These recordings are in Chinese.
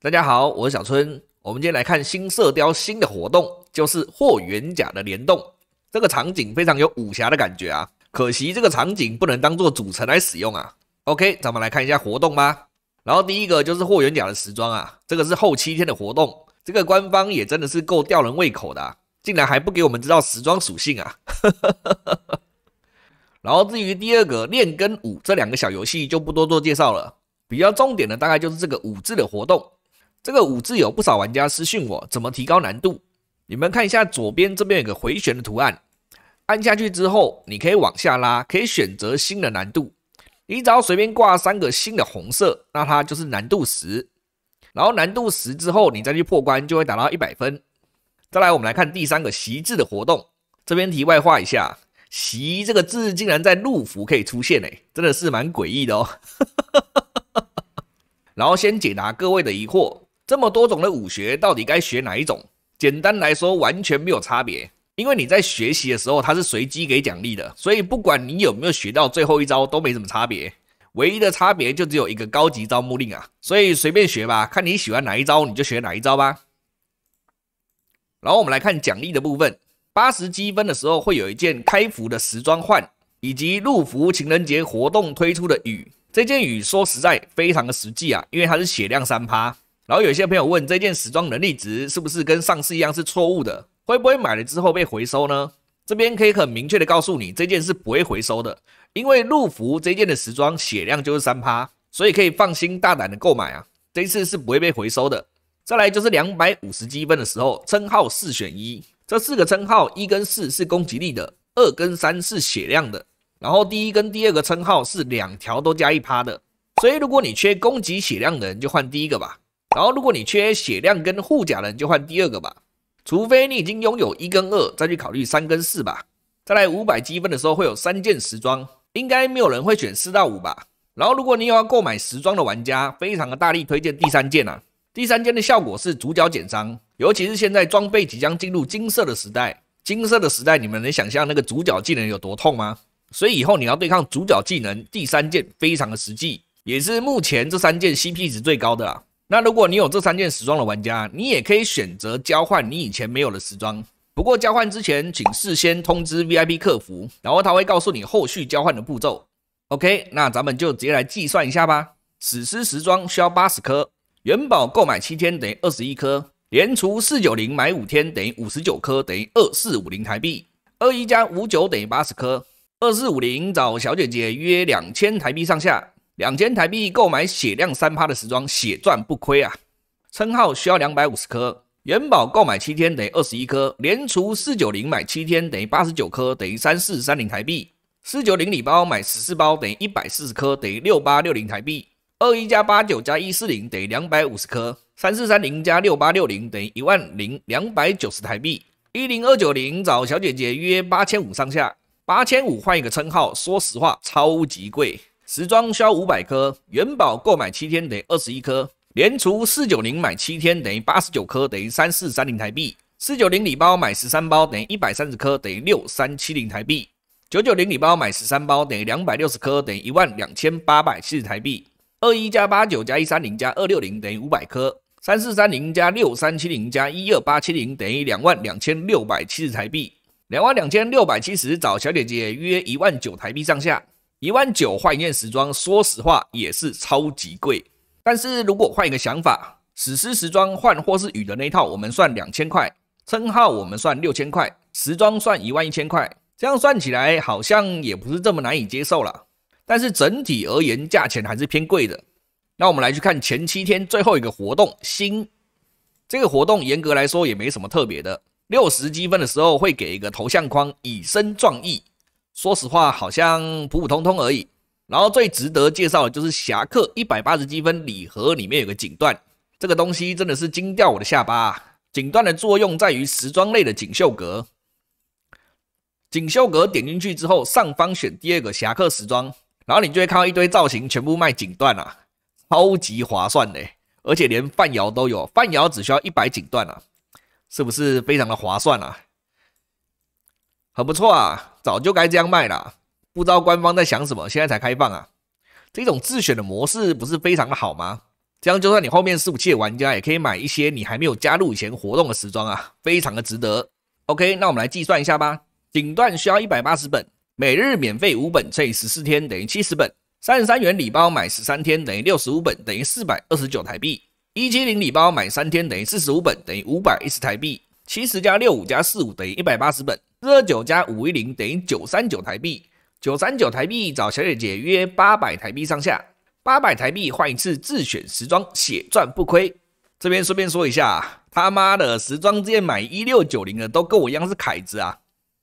大家好，我是小春。我们今天来看新射雕新的活动，就是霍元甲的联动。这个场景非常有武侠的感觉啊，可惜这个场景不能当做主城来使用啊。OK，咱们来看一下活动吧。然后第一个就是霍元甲的时装啊，这个是后七天的活动。这个官方也真的是够吊人胃口的，竟然还不给我们知道时装属性啊！然后至于第二个练跟舞这两个小游戏就不多做介绍了。比较重点的大概就是这个舞字的活动，这个舞字有不少玩家私信我怎么提高难度。你们看一下左边这边有个回旋的图案，按下去之后你可以往下拉，可以选择新的难度。你只要随便挂三个新的红色，那它就是难度十。然后难度十之后你再去破关就会达到一百分。再来我们来看第三个习字的活动，这边题外话一下。习这个字竟然在陆服可以出现诶，真的是蛮诡异的哦。然后先解答各位的疑惑，这么多种的武学到底该学哪一种？简单来说完全没有差别，因为你在学习的时候它是随机给奖励的，所以不管你有没有学到最后一招都没什么差别。唯一的差别就只有一个高级招募令啊，所以随便学吧，看你喜欢哪一招你就学哪一招吧。然后我们来看奖励的部分。八十积分的时候会有一件开服的时装换，以及入服情人节活动推出的雨这件雨说实在非常的实际啊，因为它是血量三趴。然后有些朋友问这件时装能力值是不是跟上次一样是错误的，会不会买了之后被回收呢？这边可以很明确的告诉你，这件是不会回收的，因为入服这件的时装血量就是三趴，所以可以放心大胆的购买啊，这次是不会被回收的。再来就是两百五十积分的时候称号四选一。这四个称号，一跟四是攻击力的，二跟三是血量的。然后第一跟第二个称号是两条都加一趴的。所以如果你缺攻击血量的人，就换第一个吧。然后如果你缺血量跟护甲的人，就换第二个吧。除非你已经拥有一跟二，再去考虑三跟四吧。再来五百积分的时候会有三件时装，应该没有人会选四到五吧。然后如果你有要购买时装的玩家，非常的大力推荐第三件啊。第三件的效果是主角减伤，尤其是现在装备即将进入金色的时代。金色的时代，你们能想象那个主角技能有多痛吗？所以以后你要对抗主角技能，第三件非常的实际，也是目前这三件 CP 值最高的。那如果你有这三件时装的玩家，你也可以选择交换你以前没有的时装。不过交换之前，请事先通知 VIP 客服，然后他会告诉你后续交换的步骤。OK，那咱们就直接来计算一下吧。史诗时装需要八十颗。元宝购买七天等于二十一颗，连除四九零买五天等于五十九颗，等于二四五零台币。二一加五九等于八十颗，二四五零找小姐姐约两千台币上下。两千台币购买血量三趴的时装，血赚不亏啊！称号需要两百五十颗，元宝购买七天等于二十一颗，连除四九零买七天等于八十九颗，等于三四三零台币。四九零礼包买十四包等于一百四十颗，等于六八六零台币。二一加八九加一四零等于两百五十颗，三四三零加六八六零等于一万零两百九十台币，一零二九零找小姐姐约八千五上下，八千五换一个称号，说实话超级贵。时装需要五百颗，元宝购买七天得二十一颗，连除四九零买七天等于八十九颗，等于三四三零台币。四九零礼包买十三包等于一百三十颗，等于六三七零台币。九九零礼包买十三包等于两百六十颗，等于一万两千八百七十台币。二一加八九加一三零加二六零等于五百颗，三四三零加六三七零加一二八七零等于两万两千六百七十台币，两万两千六百七十找小姐姐约一万九台币上下，一万九换一件时装，说实话也是超级贵。但是如果换一个想法，史诗时装换霍是雨的那一套，我们算两千块，称号我们算六千块，时装算一万一千块，这样算起来好像也不是这么难以接受了。但是整体而言，价钱还是偏贵的。那我们来去看前七天最后一个活动，新这个活动严格来说也没什么特别的。六十积分的时候会给一个头像框，以身壮义。说实话，好像普普通通而已。然后最值得介绍的就是侠客一百八十积分礼盒里面有个锦缎，这个东西真的是惊掉我的下巴。锦缎的作用在于时装类的锦绣阁，锦绣阁点进去之后，上方选第二个侠客时装。然后你就会看到一堆造型全部卖锦缎啊，超级划算嘞！而且连饭窑都有，饭窑只需要一百锦缎啊，是不是非常的划算啊？很不错啊，早就该这样卖了。不知道官方在想什么，现在才开放啊！这种自选的模式不是非常的好吗？这样就算你后面四五期的玩家也可以买一些你还没有加入以前活动的时装啊，非常的值得。OK，那我们来计算一下吧，锦缎需要一百八十本。每日免费五本乘以十四天等于七十本，三十三元礼包买十三天等于六十五本，等于四百二十九台币，一七零礼包买三天等于四十五本，等于五百一十台币，七十加六五加四五等于一百八十本，四二九加五一零等于九三九台币，九三九台币找小姐姐约八百台币上下，八百台币换一次自选时装，血赚不亏。这边顺便说一下，他妈的时装店买一六九零的都跟我一样是凯子啊，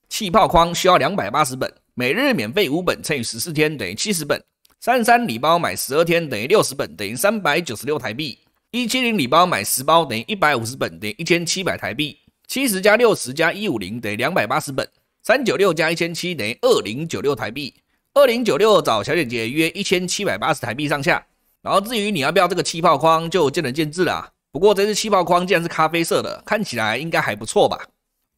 气泡框需要两百八十本。每日免费五本乘以十四天等于七十本，三三礼包买十二天等于六十本，等于三百九十六台币。一七零礼包买十包等于一百五十本，等于一千七百台币。七十加六十加一五零于两百八十本，三九六加一千七等于二零九六台币，二零九六找小姐姐约一千七百八十台币上下。然后至于你要不要这个气泡框就见仁见智了。不过这次气泡框竟然是咖啡色的，看起来应该还不错吧。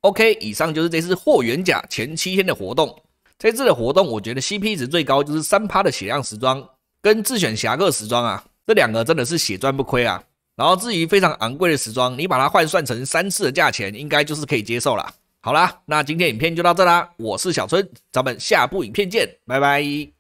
OK，以上就是这次霍元甲前七天的活动。这次的活动，我觉得 CP 值最高就是三趴的血量时装跟自选侠客时装啊，这两个真的是血赚不亏啊。然后至于非常昂贵的时装，你把它换算成三次的价钱，应该就是可以接受了。好啦，那今天影片就到这啦，我是小春，咱们下部影片见，拜拜。